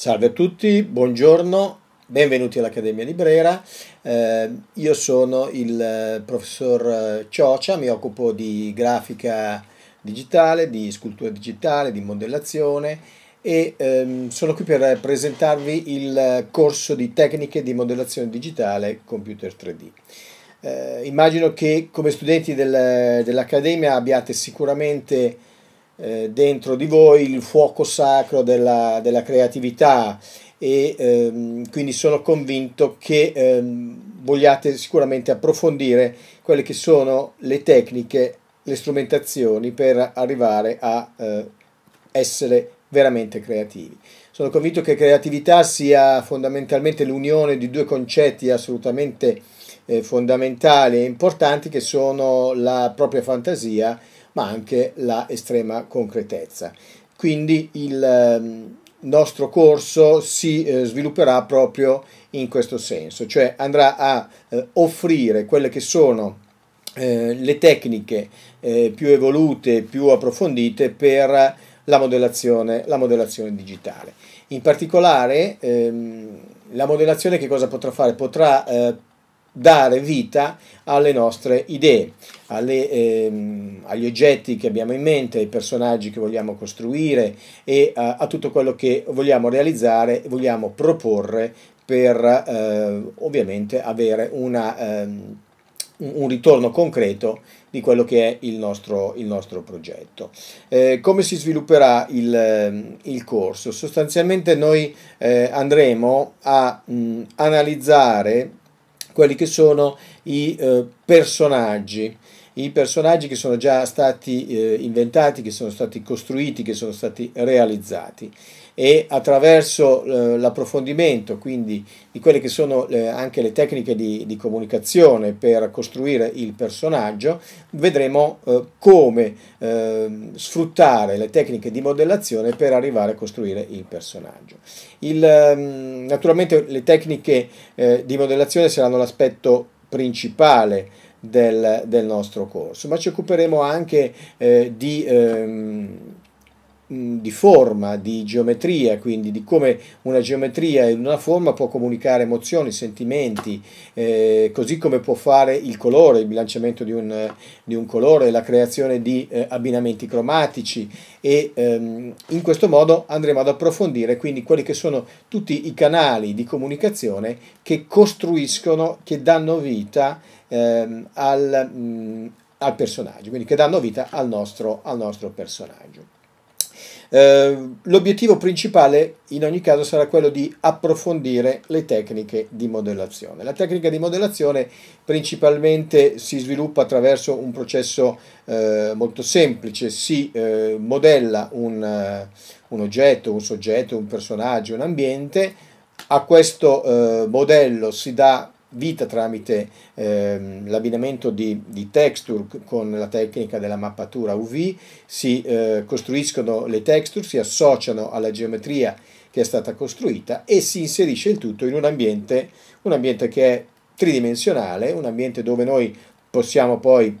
Salve a tutti, buongiorno, benvenuti all'Accademia Librera. Eh, io sono il eh, professor eh, Ciocia, mi occupo di grafica digitale, di scultura digitale, di modellazione e ehm, sono qui per presentarvi il corso di tecniche di modellazione digitale computer 3D. Eh, immagino che come studenti del, dell'Accademia abbiate sicuramente eh, dentro di voi il fuoco sacro della, della creatività e ehm, quindi sono convinto che ehm, vogliate sicuramente approfondire quelle che sono le tecniche, le strumentazioni per arrivare a eh, essere veramente creativi. Sono convinto che creatività sia fondamentalmente l'unione di due concetti assolutamente eh, fondamentali e importanti che sono la propria fantasia ma anche la estrema concretezza. Quindi il ehm, nostro corso si eh, svilupperà proprio in questo senso, cioè andrà a eh, offrire quelle che sono eh, le tecniche più evolute, più approfondite per la modellazione, la modellazione digitale. In particolare ehm, la modellazione che cosa potrà fare? Potrà dare vita alle nostre idee, alle, ehm, agli oggetti che abbiamo in mente, ai personaggi che vogliamo costruire e a, a tutto quello che vogliamo realizzare e vogliamo proporre per eh, ovviamente avere una, ehm, un ritorno concreto di quello che è il nostro, il nostro progetto. Eh, come si svilupperà il, ehm, il corso? Sostanzialmente noi eh, andremo a mh, analizzare quelli che sono i eh, personaggi, i personaggi che sono già stati eh, inventati, che sono stati costruiti, che sono stati realizzati e attraverso eh, l'approfondimento quindi di quelle che sono le, eh, anche le tecniche di, di, comunicazione per costruire il personaggio vedremo eh, come eh, sfruttare le tecniche di modellazione per arrivare a costruire il personaggio. Il, ehm, naturalmente le tecniche eh, di modellazione saranno l'aspetto principale del, del, nostro corso ma ci occuperemo anche eh, di ehm, di forma, di geometria, quindi di come una geometria in una forma può comunicare emozioni, sentimenti, eh, così come può fare il colore, il bilanciamento di un, di un colore, la creazione di eh, abbinamenti cromatici e ehm, in questo modo andremo ad approfondire quindi quelli che sono tutti i canali di comunicazione che costruiscono, che danno vita ehm, al, mh, al, personaggio, quindi che danno vita al nostro, al nostro personaggio. Eh, l'obiettivo principale in ogni caso sarà quello di approfondire le tecniche di modellazione. La tecnica di modellazione principalmente si sviluppa attraverso un processo eh, molto semplice, si eh, modella un, eh, un oggetto, un soggetto, un personaggio, un ambiente, a questo eh, modello si dà vita tramite eh, l'abbinamento di, di, texture con la tecnica della mappatura UV, si eh, costruiscono le texture, si associano alla geometria che è stata costruita e si inserisce il tutto in un ambiente, un ambiente che è tridimensionale, un ambiente dove noi possiamo poi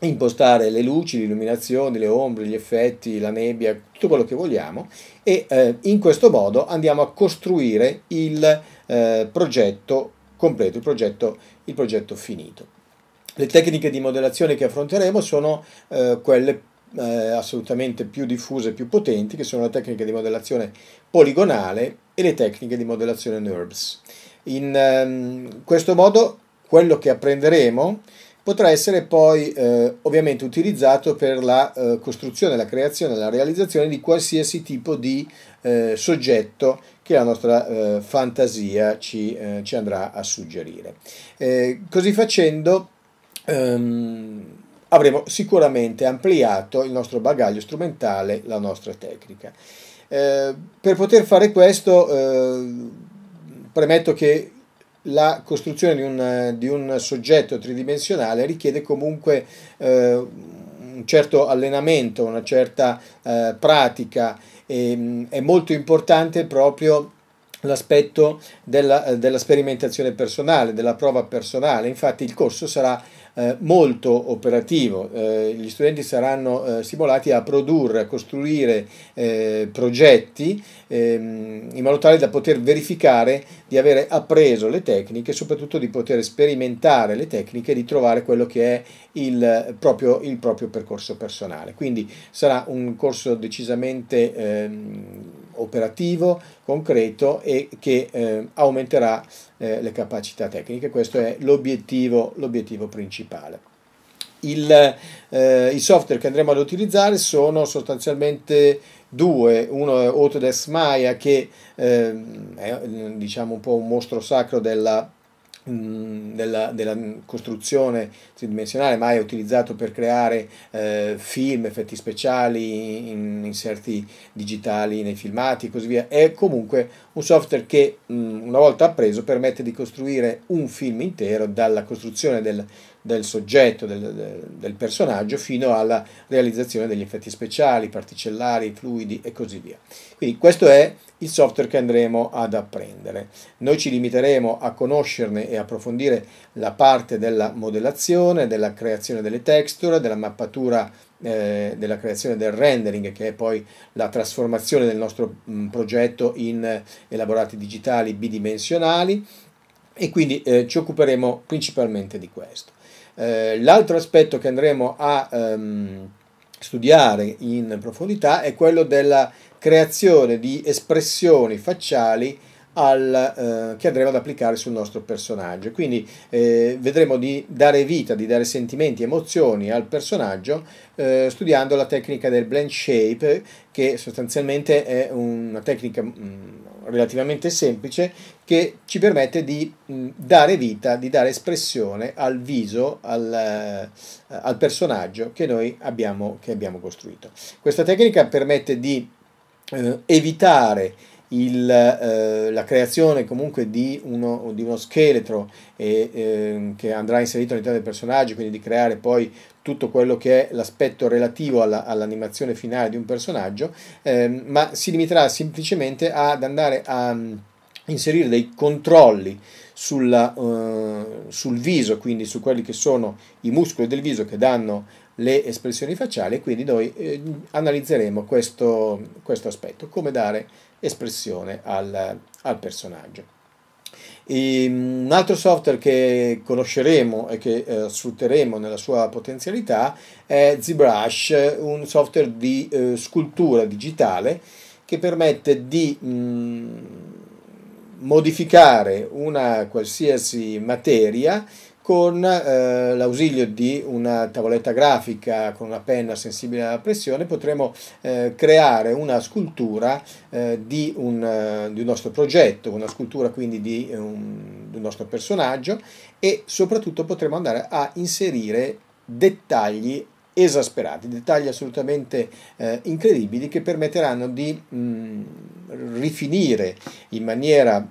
impostare le luci, l'illuminazione, le ombre, gli effetti, la nebbia, tutto quello che vogliamo e eh, in questo modo andiamo a costruire il eh, progetto completo, il progetto, il progetto finito. Le tecniche di modellazione che affronteremo sono eh, quelle eh, assolutamente più diffuse e più potenti, che sono le tecniche di modellazione poligonale e le tecniche di modellazione NURBS. In ehm, questo modo quello che apprenderemo potrà essere poi eh, ovviamente utilizzato per la eh, costruzione, la creazione, la realizzazione di qualsiasi tipo di eh, soggetto che la nostra eh, fantasia ci, eh, ci, andrà a suggerire. Eh, così facendo ehm, avremo sicuramente ampliato il nostro bagaglio strumentale, la nostra tecnica. per poter fare questo premetto che la costruzione di un, di un soggetto tridimensionale richiede comunque eh, un certo allenamento, una certa eh, pratica. E, mm, è molto importante proprio l'aspetto della, eh, della, sperimentazione personale, della prova personale. Infatti il corso sarà eh, molto operativo. Eh, gli studenti saranno eh, stimolati a produrre, a costruire eh, progetti ehm, in modo tale da poter verificare di avere appreso le tecniche e soprattutto di poter sperimentare le tecniche e di trovare quello che è il proprio, il proprio percorso personale. Quindi sarà un corso decisamente... Ehm, operativo, concreto e che eh, aumenterà eh, le capacità tecniche. Questo è l'obiettivo, principale. Il, eh, I software che andremo ad utilizzare sono sostanzialmente due, uno è Autodesk Maya che ehm, è diciamo un po' un mostro sacro della della, della, costruzione tridimensionale, ma è utilizzato per creare eh, film, effetti speciali, in, inserti digitali nei filmati e così via. È comunque un software che mh, una volta appreso permette di costruire un film intero dalla costruzione del del soggetto, del, del personaggio, fino alla realizzazione degli effetti speciali, particellari, fluidi e così via. Quindi questo è il software che andremo ad apprendere. Noi ci limiteremo a conoscerne e approfondire la parte della modellazione, della creazione delle texture, della mappatura eh, della creazione del rendering, che è poi la trasformazione del nostro mh, progetto in elaborati digitali bidimensionali e quindi eh, ci occuperemo principalmente di questo. Eh, l'altro aspetto che andremo a ehm, studiare in profondità è quello della creazione di espressioni facciali al, eh, che andremo ad applicare sul nostro personaggio. Quindi eh, vedremo di dare vita, di dare sentimenti, emozioni al personaggio eh, studiando la tecnica del blend shape che sostanzialmente è una tecnica mh, mm, relativamente semplice che ci permette di mh, mm, dare vita, di dare espressione al viso, al, eh, al personaggio che noi abbiamo, che abbiamo costruito. Questa tecnica permette di eh, evitare il, eh, la creazione comunque di uno, di uno scheletro e, eh, che andrà inserito all'interno del personaggio, quindi di creare poi tutto quello che è l'aspetto relativo alla, all'animazione finale di un personaggio, ehm, ma si limiterà semplicemente ad andare a mm, inserire dei controlli sulla, uh, sul viso, quindi su quelli che sono i muscoli del viso che danno le espressioni facciali e quindi noi eh, analizzeremo questo, questo, aspetto, come dare espressione al, al personaggio. E ehm, un altro software che conosceremo e che eh, sfrutteremo nella sua potenzialità è ZBrush, un software di eh, scultura digitale che permette di mh, mm, modificare una qualsiasi materia con eh, l'ausilio di una tavoletta grafica con una penna sensibile alla pressione potremo eh, creare una scultura eh, di, un, eh, di, un, nostro progetto, una scultura quindi di eh, un, di un nostro personaggio e soprattutto potremo andare a inserire dettagli esasperati, dettagli assolutamente eh, incredibili che permetteranno di mh, mm, rifinire in maniera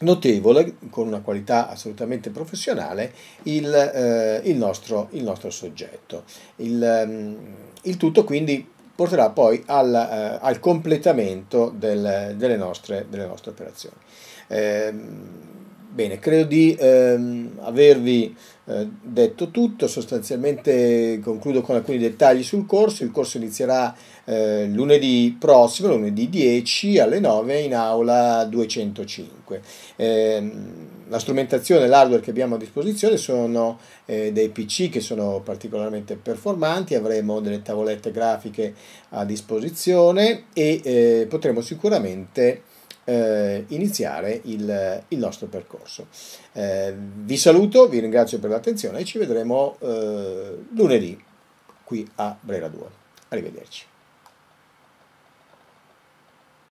notevole, con una qualità assolutamente professionale, il, eh, il, nostro, il nostro, soggetto. Il, mm, il, tutto quindi porterà poi al, eh, al completamento del, delle, nostre, delle, nostre, operazioni. Eh, bene, credo di ehm, avervi eh, detto tutto, sostanzialmente concludo con alcuni dettagli sul corso. Il corso inizierà eh, lunedì prossimo, lunedì 10 alle 9 in aula 205. Eh, la strumentazione e l'hardware che abbiamo a disposizione sono eh, dei PC che sono particolarmente performanti, avremo delle tavolette grafiche a disposizione e eh, potremo sicuramente eh, iniziare il, il, nostro percorso. Eh, vi saluto, vi ringrazio per l'attenzione e ci vedremo eh, lunedì qui a Brera 2. Arrivederci.